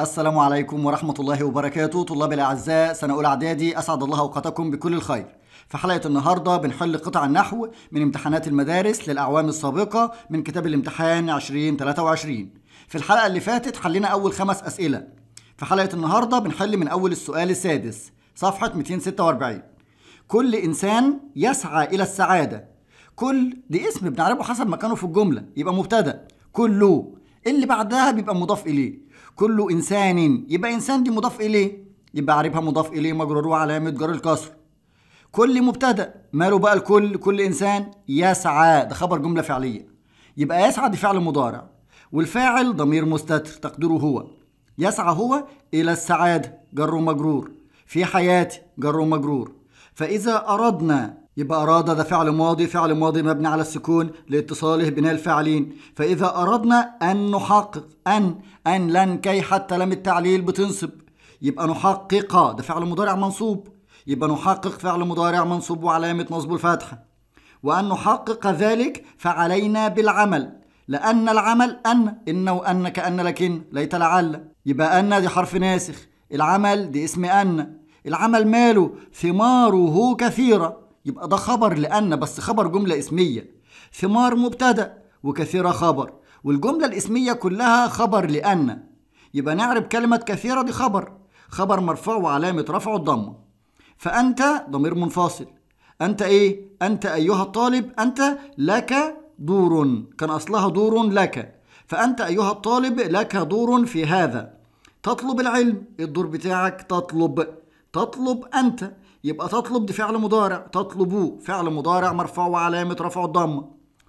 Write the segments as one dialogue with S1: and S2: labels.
S1: السلام عليكم ورحمة الله وبركاته طلاب الأعزاء سنة أولى إعدادي أسعد الله أوقاتكم بكل الخير في حلقة النهاردة بنحل قطع النحو من امتحانات المدارس للأعوام السابقة من كتاب الامتحان 2023 في الحلقة اللي فاتت حلينا أول خمس أسئلة في حلقة النهاردة بنحل من أول السؤال السادس صفحة 246 كل إنسان يسعى إلى السعادة كل دي اسم بنعرفه حسب مكانه في الجملة يبقى مبتدأ كله اللي بعدها بيبقى مضاف إليه كل انسان يبقى انسان دي مضاف اليه يبقى عارفها مضاف اليه مجرور وعلامه جر الكسر كل مبتدا ماله بقى الكل كل انسان يسعى ده خبر جمله فعليه يبقى يسعى دي فعل مضارع والفاعل ضمير مستتر تقديره هو يسعى هو الى السعاده جر ومجرور في حياتي جر ومجرور فاذا اردنا يبقى أراد ده فعل ماضي فعل ماضي مبني على السكون لاتصاله بناء الفاعلين فإذا أردنا أن نحقق أن أن لن كي حتى لم التعليل بتنصب يبقى نحقق ده فعل مضارع منصوب يبقى نحقق فعل مضارع منصوب وعلامة نصب الفتحة وأن نحقق ذلك فعلينا بالعمل لأن العمل أن إن وأن كأن لكن ليت لعل يبقى أن دي حرف ناسخ العمل دي اسم أن العمل ماله ثماره كثيرة يبقى ده خبر لأن بس خبر جملة اسمية ثمار مبتدأ وكثيرة خبر والجملة الاسمية كلها خبر لأن يبقى نعرب كلمة كثيرة دي خبر خبر مرفوع وعلامة رفعه الضمة فأنت ضمير منفصل أنت إيه؟ أنت أيها الطالب أنت لك دور كان أصلها دور لك فأنت أيها الطالب لك دور في هذا تطلب العلم الدور بتاعك تطلب تطلب أنت يبقى تطلب دي فعل مضارع تطلبوه فعل مضارع مرفوع وعلامة رفعه الضمة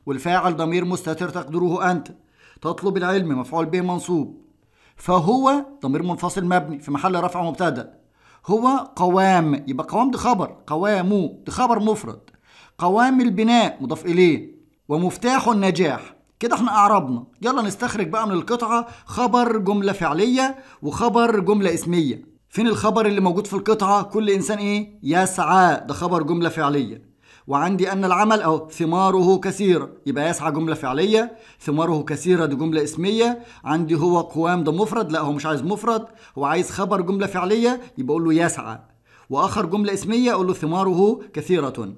S1: والفاعل ضمير مستتر تقدره أنت تطلب العلم مفعول به منصوب فهو ضمير منفصل مبني في محل رفع مبتدأ هو قوام يبقى قوام ده خبر قوامه ده خبر مفرد قوام البناء مضاف إليه ومفتاح النجاح كده احنا أعربنا يلا نستخرج بقى من القطعة خبر جملة فعلية وخبر جملة اسمية فين الخبر اللي موجود في القطعة كل إنسان إيه يسعى ده خبر جملة فعلية وعندي أن العمل أو ثماره كثيرة يبقى يسعى جملة فعلية ثماره كثيرة دي جملة اسمية عندي هو قوام ده مفرد لا هو مش عايز مفرد هو عايز خبر جملة فعلية يبقى أقول له يسعى وآخر جملة اسمية أقول له ثماره كثيرة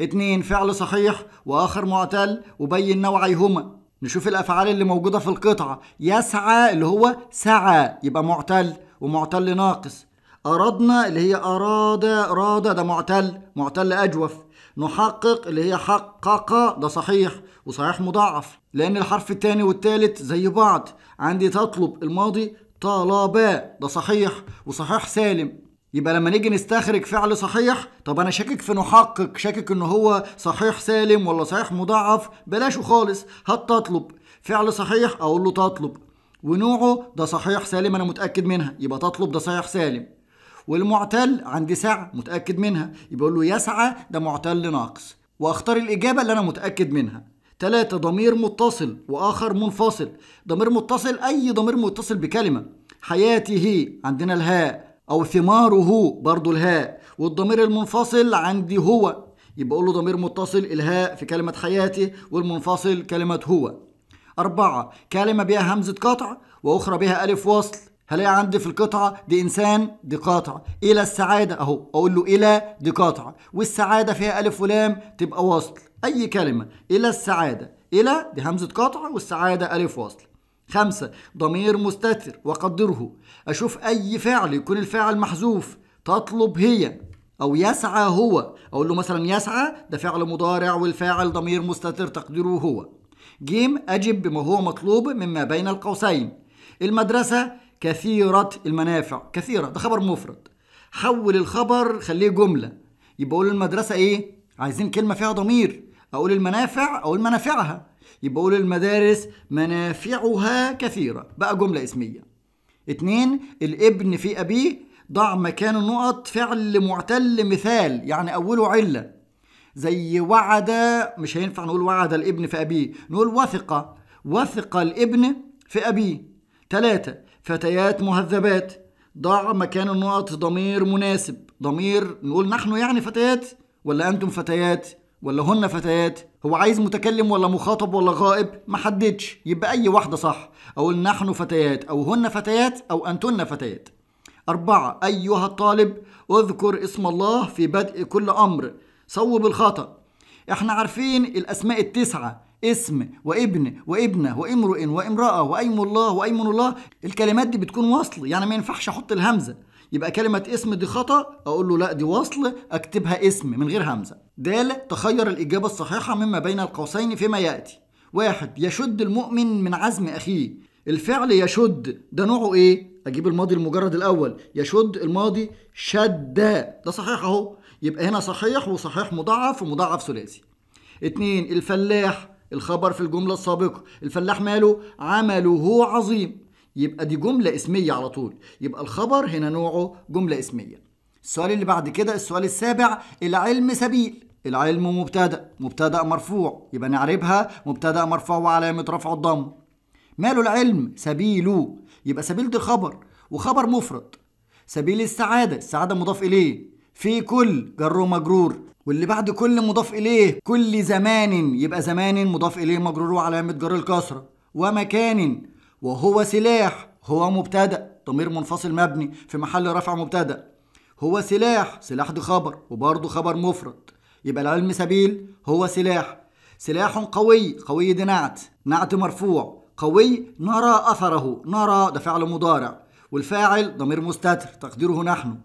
S1: اتنين فعل صحيح وآخر معتل وبين نوعيهما نشوف الأفعال اللي موجودة في القطعة يسعى اللي هو سعى يبقى معتل ومعتل ناقص أردنا اللي هي أراد أراد ده معتل معتل أجوف نحقق اللي هي حقق ده صحيح وصحيح مضاعف لأن الحرف الثاني والثالث زي بعض عندي تطلب الماضي طلبا ده صحيح وصحيح سالم يبقى لما نيجي نستخرج فعل صحيح طب انا شاكك في نحقق شاكك ان هو صحيح سالم ولا صحيح مضاعف بلاشه خالص هات تطلب فعل صحيح اقول له تطلب ونوعه ده صحيح سالم انا متاكد منها يبقى تطلب ده صحيح سالم والمعتل عندي سع متاكد منها يبقى اقول له يسعى ده معتل ناقص واختار الاجابه اللي انا متاكد منها ثلاثة ضمير متصل وآخر منفصل ضمير متصل أي ضمير متصل بكلمة حياته عندنا الهاء أو ثماره برضه الهاء والضمير المنفصل عندي هو يبقى أقول له ضمير متصل الهاء في كلمة حياته والمنفصل كلمة هو أربعة كلمة بها همزة قطع وأخرى بها ألف وصل هلاقي عندي في القطعة دي إنسان دي قاطع إلى السعادة أهو أقول له إلى دي قاطعة والسعادة فيها ألف ولام تبقى وصل أي كلمة إلى السعادة إلى دي همزة قطع والسعادة ألف وصل خمسة ضمير مستتر وقدره أشوف أي فعل يكون الفاعل محذوف تطلب هي أو يسعى هو أقول له مثلا يسعى ده فعل مضارع والفاعل ضمير مستتر تقديره هو جيم أجب بما هو مطلوب مما بين القوسين المدرسة كثيرة المنافع كثيرة ده خبر مفرد حول الخبر خليه جملة يبقى أقول المدرسة إيه عايزين كلمة فيها ضمير أقول المنافع أقول منافعها يبقى أقول المدارس منافعها كثيرة بقى جملة اسمية اتنين الابن في أبيه ضع مكان النقط فعل معتل مثال يعني أوله علة زي وعد مش هينفع نقول وعد الابن في أبيه نقول وثق وثق الابن في أبيه ثلاثة فتيات مهذبات ضع مكان النقط ضمير مناسب ضمير نقول نحن يعني فتيات ولا أنتم فتيات ولا هن فتيات هو عايز متكلم ولا مخاطب ولا غائب ما حددش يبقى أي واحدة صح أقول نحن فتيات أو هن فتيات أو أنتن فتيات أربعة أيها الطالب اذكر اسم الله في بدء كل أمر صوب الخطأ احنا عارفين الأسماء التسعة اسم وابن وابنة وامرؤ وامرأة وأيم الله وأيمن الله الكلمات دي بتكون وصل يعني ما ينفعش أحط الهمزة يبقى كلمة اسم دي خطأ أقول له لا دي وصل أكتبها اسم من غير همزة د تخير الإجابة الصحيحة مما بين القوسين فيما يأتي واحد يشد المؤمن من عزم أخيه الفعل يشد ده نوعه إيه؟ أجيب الماضي المجرد الأول يشد الماضي شد ده صحيح أهو يبقى هنا صحيح وصحيح مضاعف ومضاعف ثلاثي اتنين الفلاح الخبر في الجملة السابقة الفلاح ماله عمله عظيم يبقى دي جملة اسمية على طول يبقى الخبر هنا نوعه جملة اسمية السؤال اللي بعد كده السؤال السابع العلم سبيل العلم مبتدأ مبتدأ مرفوع يبقى نعربها مبتدأ مرفوع وعلامة رفع الضم ماله العلم سبيله يبقى سبيل دي خبر وخبر مفرد سبيل السعادة السعادة مضاف إليه في كل جر ومجرور واللي بعد كل مضاف إليه كل زمان يبقى زمان مضاف إليه مجرور وعلامة جر الكسرة ومكان وهو سلاح هو مبتدأ ضمير منفصل مبني في محل رفع مبتدأ هو سلاح سلاح دي خبر وبرضه خبر مفرد يبقى العلم سبيل هو سلاح سلاح قوي قوي دي نعت نعت مرفوع قوي نرى أثره نرى ده فعل مضارع والفاعل ضمير مستتر تقديره نحن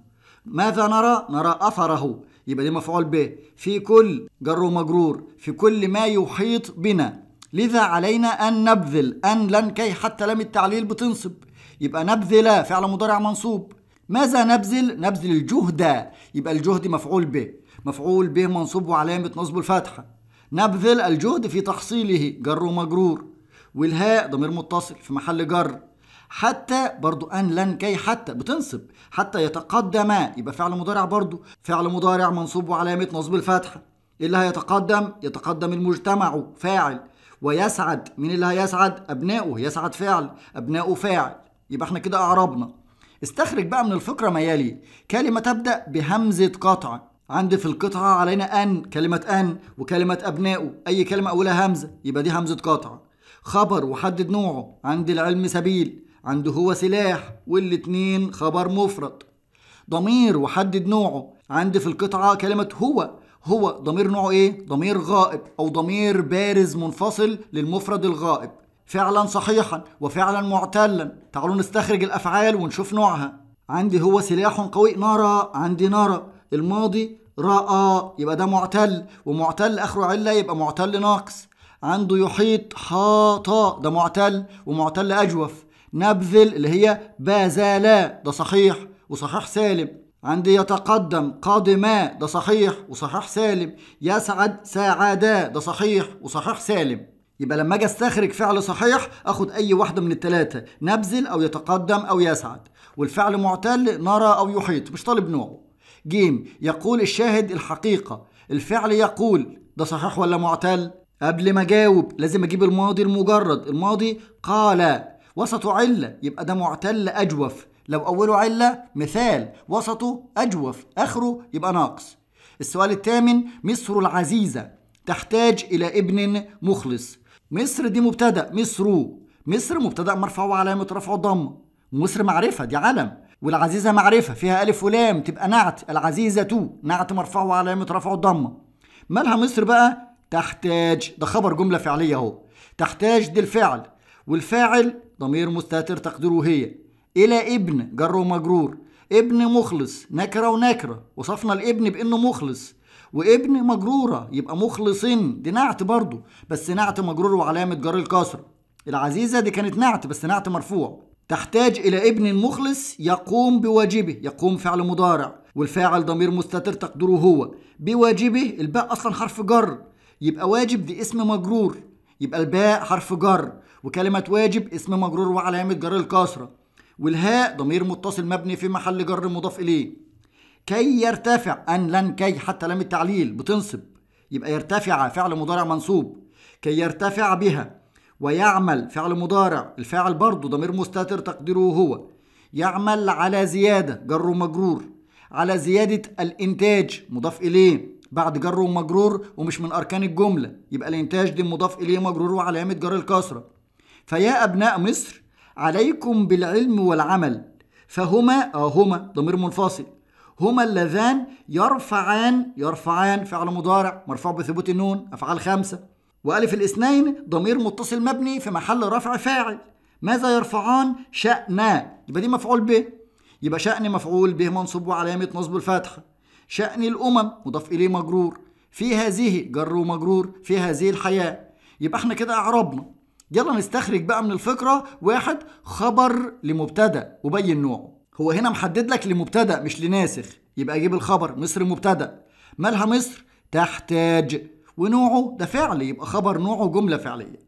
S1: ماذا نرى نرى أثره يبقى دي مفعول به في كل جر ومجرور في كل ما يحيط بنا لذا علينا أن نبذل أن لن كي حتى لم التعليل بتنصب يبقى نبذل فعل مضارع منصوب ماذا نبذل نبذل الجهد يبقى الجهد مفعول به مفعول به منصوب وعلامة نصب الفتحة نبذل الجهد في تحصيله جر ومجرور والهاء ضمير متصل في محل جر حتى برضو أن لن كي حتى بتنصب حتى يتقدم يبقى فعل مضارع برضو فعل مضارع منصوب وعلامة نصب الفتحة إيه اللي هيتقدم يتقدم المجتمع فاعل ويسعد من اللي هيسعد أبناؤه يسعد فاعل أبناؤه فاعل يبقى احنا كده أعربنا استخرج بقى من الفكرة ما يلي كلمة تبدأ بهمزة قطع عندي في القطعة علينا أن كلمة أن وكلمة أبناؤه أي كلمة أولها همزة يبقى دي همزة قطع خبر وحدد نوعه عند العلم سبيل عنده هو سلاح والاتنين خبر مفرد ضمير وحدد نوعه عندي في القطعة كلمة هو هو ضمير نوعه ايه؟ ضمير غائب او ضمير بارز منفصل للمفرد الغائب فعلا صحيحا وفعلا معتلا تعالوا نستخرج الافعال ونشوف نوعها عندي هو سلاح قوي نرى عندي نرى الماضي رأى يبقى ده معتل ومعتل اخره عله يبقى معتل ناقص عنده يحيط حاطة ده معتل ومعتل اجوف نبذل اللي هي بازالا ده صحيح وصحيح سالم عندي يتقدم قادما ده صحيح وصحيح سالم يسعد ساعدا ده صحيح وصحيح سالم يبقى لما اجي استخرج فعل صحيح اخد اي واحده من الثلاثه نبذل او يتقدم او يسعد والفعل معتل نرى او يحيط مش طالب نوعه جيم يقول الشاهد الحقيقه الفعل يقول ده صحيح ولا معتل قبل ما اجاوب لازم اجيب الماضي المجرد الماضي قال وسطه علة يبقى ده معتل أجوف لو أوله علة مثال وسطه أجوف آخره يبقى ناقص السؤال الثامن مصر العزيزة تحتاج إلى ابن مخلص مصر دي مبتدأ مصر مصر مبتدأ مرفوع وعلامة رفع ضم مصر معرفة دي علم والعزيزة معرفة فيها ألف ولام تبقى نعت العزيزة تو نعت مرفوع وعلامة رفع ضم مالها مصر بقى تحتاج ده خبر جملة فعلية أهو تحتاج دي الفعل والفاعل ضمير مستتر تقديره هي إلى ابن جر ومجرور ابن مخلص نكرة ونكرة وصفنا الابن بأنه مخلص وابن مجرورة يبقى مخلصين دي نعت برضو بس نعت مجرور وعلامة جر الكسرة العزيزة دي كانت نعت بس نعت مرفوع تحتاج إلى ابن مخلص يقوم بواجبه يقوم فعل مضارع والفاعل ضمير مستتر تقديره هو بواجبه الباء أصلا حرف جر يبقى واجب دي اسم مجرور يبقى الباء حرف جر وكلمة واجب اسم مجرور وعلامة جر الكسرة والهاء ضمير متصل مبني في محل جر مضاف إليه كي يرتفع أن لن كي حتى لام التعليل بتنصب يبقى يرتفع فعل مضارع منصوب كي يرتفع بها ويعمل فعل مضارع الفاعل برضه ضمير مستتر تقديره هو يعمل على زيادة جر مجرور على زيادة الإنتاج مضاف إليه بعد جر ومجرور ومش من أركان الجملة يبقى الإنتاج دي مضاف إليه مجرور وعلامة جر الكسرة فيا أبناء مصر عليكم بالعلم والعمل فهما آه هما ضمير منفصل هما اللذان يرفعان يرفعان فعل مضارع مرفوع بثبوت النون أفعال خمسة وألف الاثنين ضمير متصل مبني في محل رفع فاعل ماذا يرفعان شأنا يبقى دي مفعول به يبقى شأن مفعول به منصوب وعلامة نصب الفتحة شأن الأمم مضاف إليه مجرور في هذه جر ومجرور في هذه الحياة يبقى احنا كده أعربنا يلا نستخرج بقى من الفكرة واحد خبر لمبتدأ وبين نوعه هو هنا محدد لك لمبتدأ مش لناسخ يبقى جيب الخبر مصر مبتدأ مالها مصر تحتاج ونوعه ده فعل يبقى خبر نوعه جملة فعلية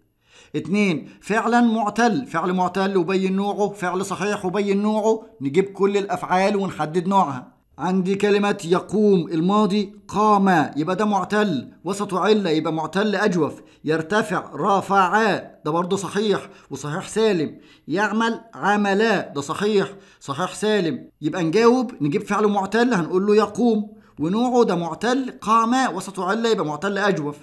S1: اتنين فعلا معتل فعل معتل وبين نوعه فعل صحيح وبين نوعه نجيب كل الأفعال ونحدد نوعها عندي كلمة يقوم الماضي قام يبقى ده معتل وسط علة يبقى معتل أجوف يرتفع رافع ده برضه صحيح وصحيح سالم يعمل عملا ده صحيح صحيح سالم يبقى نجاوب نجيب فعل معتل هنقول له يقوم ونوعه ده معتل قام وسط علة يبقى معتل أجوف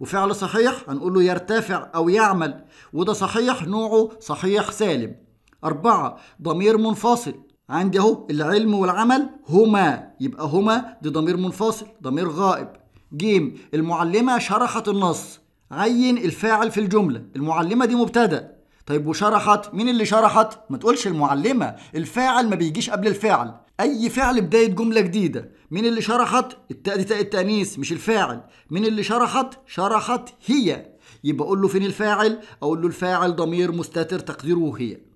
S1: وفعل صحيح هنقول له يرتفع أو يعمل وده صحيح نوعه صحيح سالم أربعة ضمير منفصل عندي اهو العلم والعمل هما يبقى هما دي ضمير منفصل ضمير غائب جيم المعلمة شرحت النص عين الفاعل في الجملة المعلمة دي مبتدأ طيب وشرحت مين اللي شرحت ما تقولش المعلمة الفاعل ما بيجيش قبل الفاعل أي فعل بداية جملة جديدة مين اللي شرحت التاء دي تاء التأنيث مش الفاعل مين اللي شرحت شرحت هي يبقى أقول له فين الفاعل أقول له الفاعل ضمير مستتر تقديره هي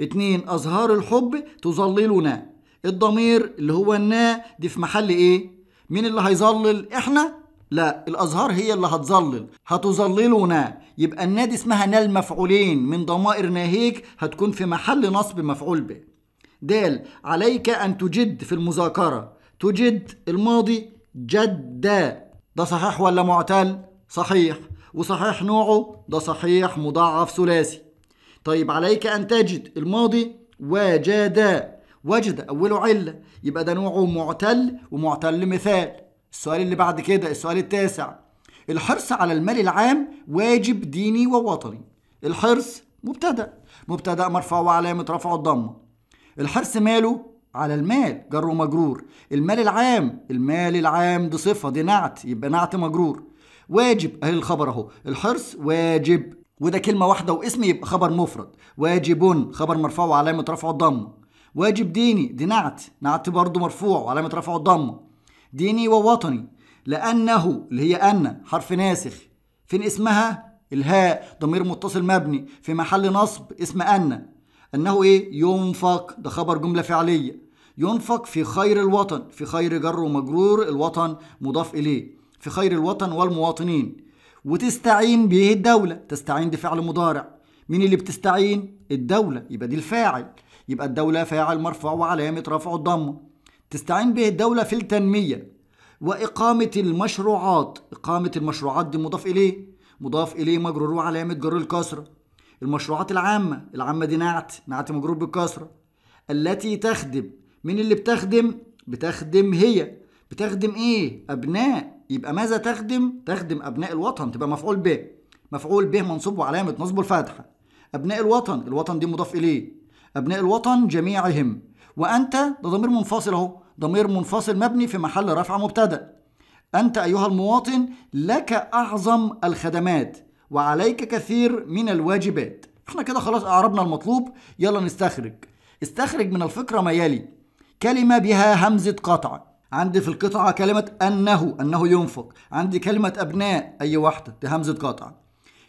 S1: اتنين أزهار الحب تظللنا الضمير اللي هو النا دي في محل إيه؟ مين اللي هيظلل؟ إحنا؟ لا الأزهار هي اللي هتظلل هتظللنا يبقى النا دي اسمها نا المفعولين من ضمائر ناهيك هتكون في محل نصب مفعول به دال عليك أن تجد في المذاكرة تجد الماضي جد ده صحيح ولا معتل؟ صحيح وصحيح نوعه ده صحيح مضاعف ثلاثي طيب عليك أن تجد الماضي وجد وجد أوله علة يبقى ده نوعه معتل ومعتل مثال السؤال اللي بعد كده السؤال التاسع الحرص على المال العام واجب ديني ووطني الحرص مبتدأ مبتدأ مرفوع وعلامة رفع الضمة الحرص ماله على المال جر ومجرور المال العام المال العام دي صفة دي نعت يبقى نعت مجرور واجب اهي الخبر اهو الحرص واجب وده كلمة واحدة واسم يبقى خبر مفرد واجب خبر مرفوع وعلامة رفعه الضمة واجب ديني دي نعت نعت برضه مرفوع وعلامة رفعه الضمة ديني ووطني لأنه اللي هي أن حرف ناسخ فين اسمها الهاء ضمير متصل مبني في محل نصب اسم أن أنه إيه ينفق ده خبر جملة فعلية ينفق في خير الوطن في خير جر ومجرور الوطن مضاف إليه في خير الوطن والمواطنين وتستعين به الدولة تستعين دي فعل مضارع مين اللي بتستعين الدولة يبقى دي الفاعل يبقى الدولة فاعل مرفوع وعلامة رفعه الضمة تستعين به الدولة في التنمية وإقامة المشروعات إقامة المشروعات دي مضاف إليه مضاف إليه مجرور وعلامة جر الكسرة المشروعات العامة العامة دي نعت نعت مجرور بالكسرة التي تخدم مين اللي بتخدم بتخدم هي بتخدم إيه أبناء يبقى ماذا تخدم تخدم ابناء الوطن تبقى مفعول به مفعول به منصوب وعلامه نصبه الفاتحه ابناء الوطن الوطن دي مضاف اليه ابناء الوطن جميعهم وانت ده ضمير منفصل اهو ضمير منفصل مبني في محل رفع مبتدا انت ايها المواطن لك اعظم الخدمات وعليك كثير من الواجبات احنا كده خلاص اعربنا المطلوب يلا نستخرج استخرج من الفكره ما يلي كلمه بها همزه قطع عندي في القطعة كلمة أنه أنه ينفق عندي كلمة أبناء أي واحدة دي همزة قطع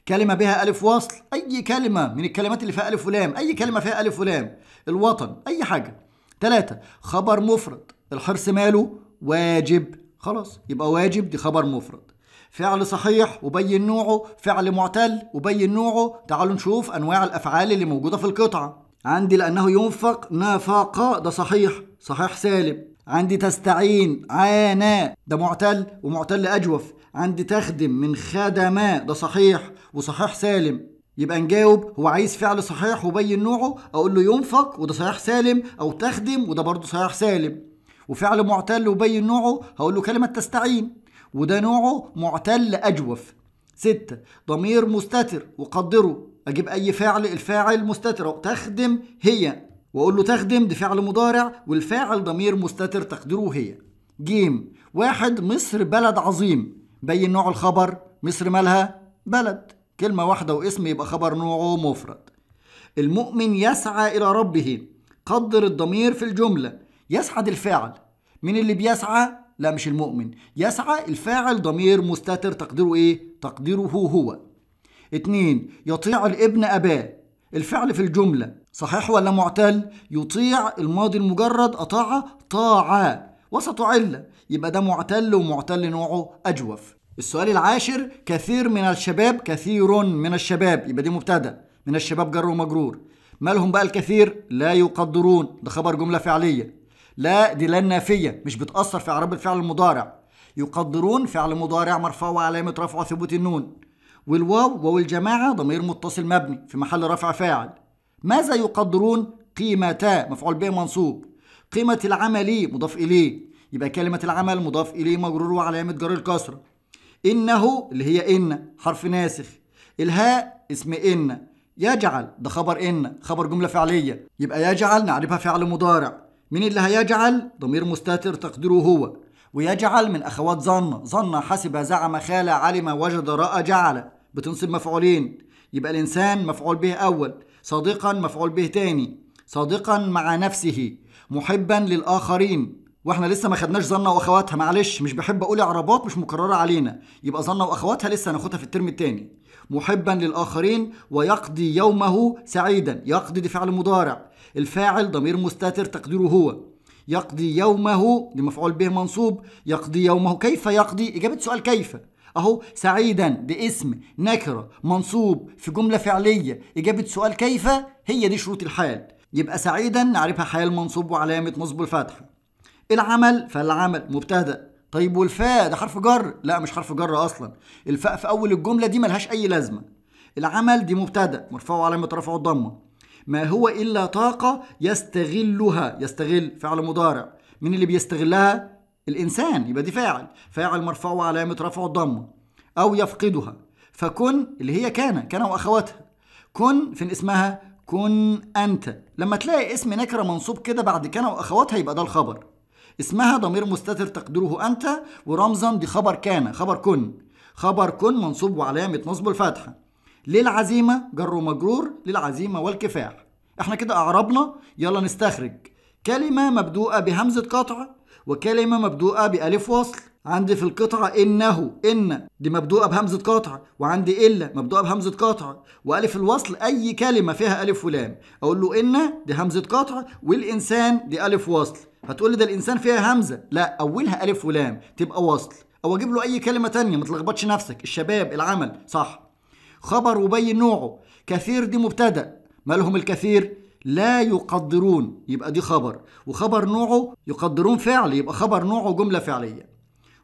S1: كلمة بها ألف وصل أي كلمة من الكلمات اللي فيها ألف ولام أي كلمة فيها ألف ولام الوطن أي حاجة ثلاثة خبر مفرد الحرص ماله واجب خلاص يبقى واجب دي خبر مفرد فعل صحيح وبين نوعه فعل معتل وبين نوعه تعالوا نشوف أنواع الأفعال اللي موجودة في القطعة عندي لأنه ينفق نفقة ده صحيح صحيح سالم عندي تستعين عانى ده معتل ومعتل أجوف عندي تخدم من خدما ده صحيح وصحيح سالم يبقى نجاوب هو عايز فعل صحيح وبين نوعه اقول له ينفق وده صحيح سالم او تخدم وده برضه صحيح سالم وفعل معتل وبين نوعه هقول له كلمه تستعين وده نوعه معتل اجوف ستة ضمير مستتر وقدره اجيب اي فعل الفاعل مستتر تخدم هي واقول له تخدم دي فعل مضارع والفاعل ضمير مستتر تقديره هي جيم واحد مصر بلد عظيم بين نوع الخبر مصر مالها بلد كلمة واحدة واسم يبقى خبر نوعه مفرد المؤمن يسعى إلى ربه قدر الضمير في الجملة يسعد الفاعل من اللي بيسعى لا مش المؤمن يسعى الفاعل ضمير مستتر تقديره ايه تقديره هو اتنين يطيع الابن أباه الفعل في الجملة صحيح ولا معتل يطيع الماضي المجرد أطاع طاعة وسط علة يبقى ده معتل ومعتل نوعه أجوف السؤال العاشر كثير من الشباب كثير من الشباب يبقى دي مبتدا من الشباب جر ومجرور مالهم بقى الكثير لا يقدرون ده خبر جمله فعليه لا دي لا النافيه مش بتاثر في اعراب الفعل المضارع يقدرون فعل مضارع مرفوع وعلامه رفعه ثبوت النون والواو واو الجماعه ضمير متصل مبني في محل رفع فاعل ماذا يقدرون قيمتا مفعول به منصوب قيمة العمل مضاف إليه يبقى كلمة العمل مضاف إليه مجرور وعلامة جر الكسرة إنه اللي هي إن حرف ناسخ الهاء اسم إن يجعل ده خبر إن خبر جملة فعلية يبقى يجعل نعرفها فعل مضارع مين اللي هيجعل ضمير مستتر تقديره هو ويجعل من أخوات ظن ظن حسب زعم خال علم وجد رأى جعل بتنصب مفعولين يبقى الإنسان مفعول به أول صديقا مفعول به تاني صادقا مع نفسه محبا للآخرين واحنا لسه ما خدناش ظنة واخواتها معلش مش بحب اقول اعرابات مش مكررة علينا يبقى ظنة واخواتها لسه هناخدها في الترم التاني محبا للآخرين ويقضي يومه سعيدا يقضي دي فعل مضارع الفاعل ضمير مستتر تقديره هو يقضي يومه دي مفعول به منصوب يقضي يومه كيف يقضي إجابة سؤال كيف اهو سعيدا باسم نكره منصوب في جمله فعليه اجابه سؤال كيف هي دي شروط الحال يبقى سعيدا نعرفها حال منصوب وعلامه نصب الفتح العمل فالعمل مبتدا طيب والفاء ده حرف جر لا مش حرف جر اصلا الفاء في اول الجمله دي ملهاش اي لازمه العمل دي مبتدا مرفوع وعلامه رفعه الضمه ما هو الا طاقه يستغلها يستغل فعل مضارع مين اللي بيستغلها الإنسان يبقى دي فاعل فاعل مرفوع وعلامة رفع الضمة أو يفقدها فكن اللي هي كان كان وأخواتها كن فين اسمها كن أنت لما تلاقي اسم نكرة منصوب كده بعد كان وأخواتها يبقى ده الخبر اسمها ضمير مستتر تقديره أنت ورمزا دي خبر كان خبر كن خبر كن منصوب وعلامة نصب الفتحة للعزيمة جر ومجرور للعزيمة والكفاح احنا كده أعربنا يلا نستخرج كلمة مبدوءة بهمزة قطع وكلمة مبدوءة بألف وصل عندي في القطعة إنه إن دي مبدوءة بهمزة قطع وعندي إلا مبدوءة بهمزة قطع وألف الوصل أي كلمة فيها ألف ولام أقول له إن دي همزة قطع والإنسان دي ألف وصل هتقول لي ده الإنسان فيها همزة لا أولها ألف ولام تبقى وصل أو أجيب له أي كلمة تانية ما تلخبطش نفسك الشباب العمل صح خبر وبين نوعه كثير دي مبتدأ مالهم الكثير لا يقدرون يبقى دي خبر وخبر نوعه يقدرون فعل يبقى خبر نوعه جملة فعلية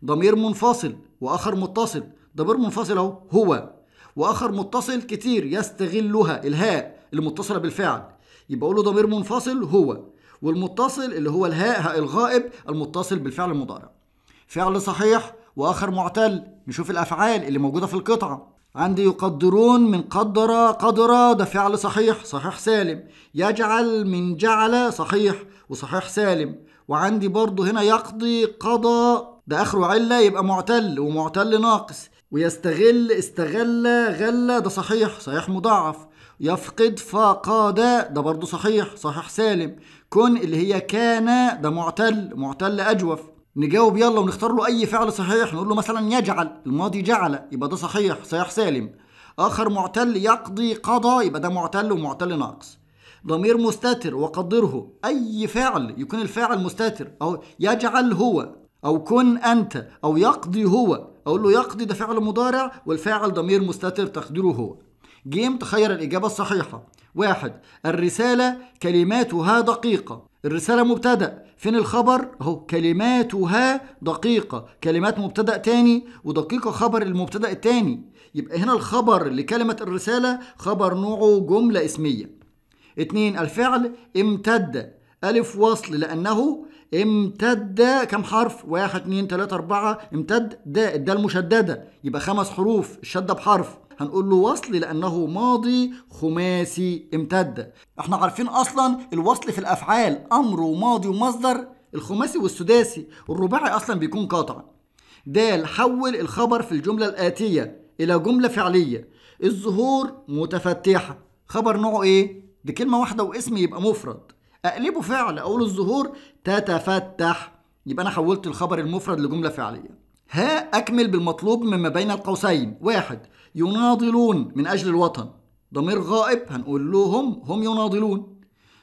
S1: ضمير منفصل وآخر متصل ضمير منفصل أهو هو وآخر متصل كتير يستغلها الهاء المتصلة بالفعل يبقى أقول له ضمير منفصل هو والمتصل اللي هو الهاء الغائب المتصل بالفعل المضارع فعل صحيح واخر معتل نشوف الافعال اللي موجوده في القطعه عندي يقدرون من قدر قدر ده فعل صحيح صحيح سالم يجعل من جعل صحيح وصحيح سالم وعندي برضو هنا يقضي قضى ده آخره علة يبقى معتل ومعتل ناقص ويستغل استغل غل ده صحيح صحيح مضاعف يفقد فقاد ده برضو صحيح صحيح سالم كن اللي هي كان ده معتل معتل أجوف نجاوب يلا ونختار له اي فعل صحيح نقول له مثلا يجعل الماضي جعل يبقى ده صحيح صحيح سالم اخر معتل يقضي قضى يبقى ده معتل ومعتل ناقص ضمير مستتر وقدره اي فعل يكون الفاعل مستتر او يجعل هو او كن انت او يقضي هو اقول له يقضي ده فعل مضارع والفاعل ضمير مستتر تقديره هو جيم تخير الاجابه الصحيحه واحد الرساله كلماتها دقيقه الرسالة مبتدأ فين الخبر اهو كلماتها دقيقة كلمات مبتدأ تاني ودقيقة خبر المبتدأ التاني يبقى هنا الخبر لكلمة الرسالة خبر نوعه جملة اسمية اتنين الفعل امتد ألف وصل لأنه امتد كم حرف واحد اتنين تلاتة أربعة امتد ده الدال مشددة يبقى خمس حروف الشدة بحرف هنقول له وصل لأنه ماضي خماسي امتد احنا عارفين أصلا الوصل في الأفعال أمر وماضي ومصدر الخماسي والسداسي الرباعي أصلا بيكون قاطع د حول الخبر في الجملة الآتية إلى جملة فعلية الزهور متفتحة خبر نوعه إيه؟ دي كلمة واحدة واسم يبقى مفرد أقلبه فعل أقول الزهور تتفتح يبقى أنا حولت الخبر المفرد لجملة فعلية ها أكمل بالمطلوب مما بين القوسين واحد يناضلون من أجل الوطن ضمير غائب هنقول لهم هم يناضلون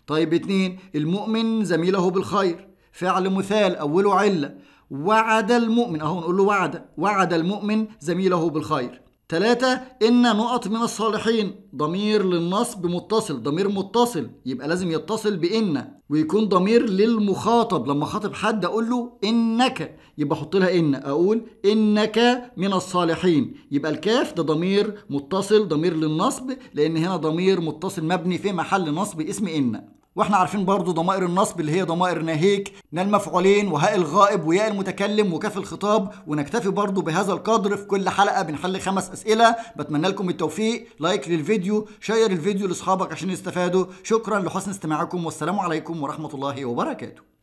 S1: طيب اتنين المؤمن زميله بالخير فعل مثال أوله علة وعد المؤمن أهو نقول له وعد وعد المؤمن زميله بالخير تلاتة إن نقط من الصالحين ضمير للنصب متصل ضمير متصل يبقى لازم يتصل بإن ويكون ضمير للمخاطب لما خاطب حد أقول له إنك يبقى أحط لها إن أقول إنك من الصالحين يبقى الكاف ده ضمير متصل ضمير للنصب لأن هنا ضمير متصل مبني في محل نصب اسم إن واحنا عارفين برضو ضمائر النصب اللي هي ضمائر ناهيك نا المفعولين وهاء الغائب وياء المتكلم وكاف الخطاب ونكتفي برضو بهذا القدر في كل حلقه بنحل خمس اسئله بتمنى لكم التوفيق لايك للفيديو شير الفيديو لاصحابك عشان يستفادوا شكرا لحسن استماعكم والسلام عليكم ورحمه الله وبركاته